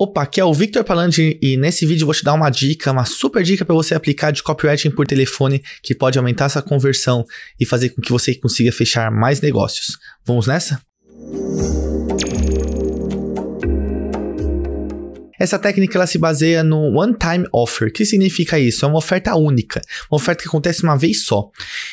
Opa, aqui é o Victor Palandi e nesse vídeo vou te dar uma dica, uma super dica para você aplicar de copywriting por telefone que pode aumentar essa conversão e fazer com que você consiga fechar mais negócios. Vamos nessa? Essa técnica ela se baseia no one-time offer. O que significa isso? É uma oferta única, uma oferta que acontece uma vez só.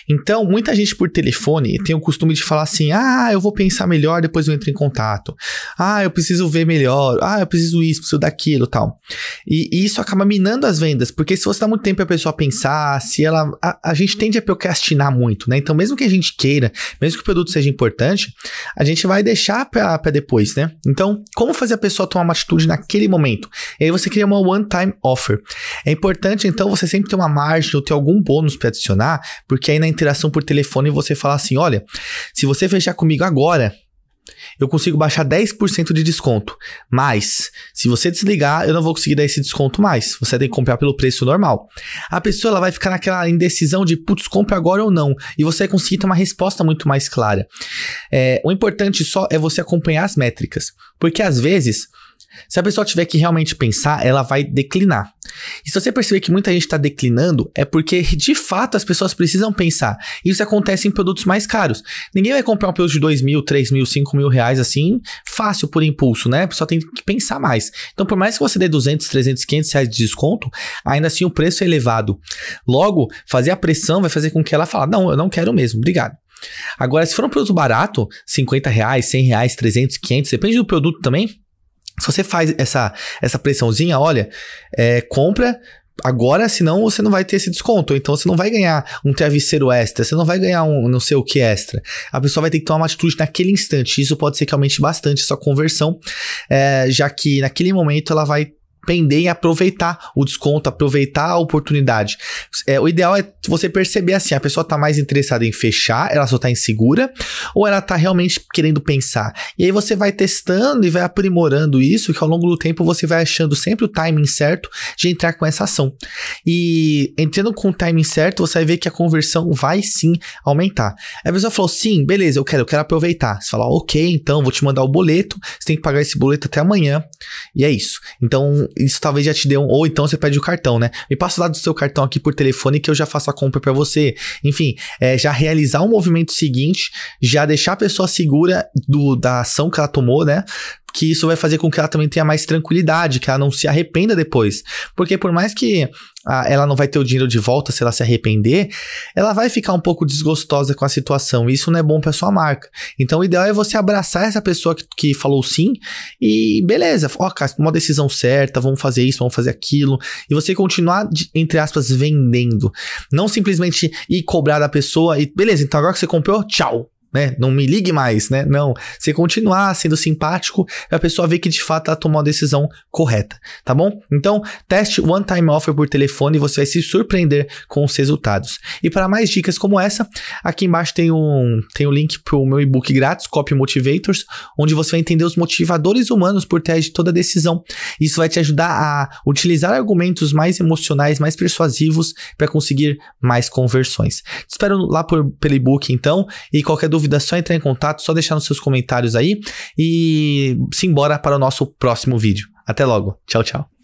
Então, muita gente por telefone tem o costume de falar assim: ah, eu vou pensar melhor, depois eu entro em contato. Ah, eu preciso ver melhor. Ah, eu preciso isso, preciso daquilo tal. E, e isso acaba minando as vendas, porque se você dá muito tempo a pessoa pensar, se ela. A, a gente tende a procrastinar muito, né? Então, mesmo que a gente queira, mesmo que o produto seja importante, a gente vai deixar para depois, né? Então, como fazer a pessoa tomar uma atitude naquele momento? E aí você cria uma one-time offer. É importante, então, você sempre ter uma margem ou ter algum bônus para adicionar, porque aí na interação por telefone e você falar assim: olha, se você fechar comigo agora, eu consigo baixar 10% de desconto. Mas, se você desligar, eu não vou conseguir dar esse desconto mais. Você tem que comprar pelo preço normal. A pessoa ela vai ficar naquela indecisão de, putz, compra agora ou não. E você vai conseguir ter uma resposta muito mais clara. É, o importante só é você acompanhar as métricas. Porque às vezes, se a pessoa tiver que realmente pensar, ela vai declinar. E se você perceber que muita gente está declinando, é porque de fato as pessoas precisam pensar. Isso acontece em produtos mais caros. Ninguém vai comprar um produto de 2 mil, 3 mil, 5 mil reais assim, fácil por impulso, né? Só tem que pensar mais. Então, por mais que você dê 200, 300, 500 reais de desconto, ainda assim o preço é elevado. Logo, fazer a pressão vai fazer com que ela fale: não, eu não quero mesmo, obrigado. Agora, se for um produto barato, 50 reais, 100 reais, 300, 500, depende do produto também, se você faz essa, essa pressãozinha, olha, é, compra agora, senão você não vai ter esse desconto. Então você não vai ganhar um travesseiro extra, você não vai ganhar um não sei o que extra. A pessoa vai ter que tomar uma atitude naquele instante. Isso pode ser que aumente bastante sua conversão, é, já que naquele momento ela vai prender e aproveitar o desconto, aproveitar a oportunidade. É, o ideal é você perceber assim, a pessoa está mais interessada em fechar, ela só está insegura, ou ela está realmente querendo pensar. E aí você vai testando e vai aprimorando isso, que ao longo do tempo você vai achando sempre o timing certo de entrar com essa ação. E entrando com o timing certo, você vai ver que a conversão vai sim aumentar. A pessoa falou, sim, beleza, eu quero, eu quero aproveitar. Você fala, ok, então vou te mandar o boleto, você tem que pagar esse boleto até amanhã, e é isso. Então, isso talvez já te dê um. Ou então você pede o cartão, né? Me passa o dado do seu cartão aqui por telefone que eu já faço a compra para você. Enfim, é, já realizar um movimento seguinte, já deixar a pessoa segura do, da ação que ela tomou, né? que isso vai fazer com que ela também tenha mais tranquilidade, que ela não se arrependa depois. Porque por mais que ah, ela não vai ter o dinheiro de volta se ela se arrepender, ela vai ficar um pouco desgostosa com a situação. E isso não é bom para sua marca. Então, o ideal é você abraçar essa pessoa que, que falou sim e beleza, ó, cara, uma decisão certa, vamos fazer isso, vamos fazer aquilo. E você continuar, de, entre aspas, vendendo. Não simplesmente ir cobrar da pessoa e beleza, então agora que você comprou, tchau né? Não me ligue mais, né? Não. Se continuar sendo simpático, a pessoa vê que de fato ela tomou a decisão correta, tá bom? Então, teste One Time Offer por telefone e você vai se surpreender com os resultados. E para mais dicas como essa, aqui embaixo tem um, tem um link para o meu e-book grátis, Copy Motivators, onde você vai entender os motivadores humanos por trás de toda decisão. Isso vai te ajudar a utilizar argumentos mais emocionais, mais persuasivos para conseguir mais conversões. Te espero lá por, pelo e-book então e qualquer dúvida dúvida, é só entrar em contato, só deixar nos seus comentários aí e simbora para o nosso próximo vídeo. Até logo. Tchau, tchau.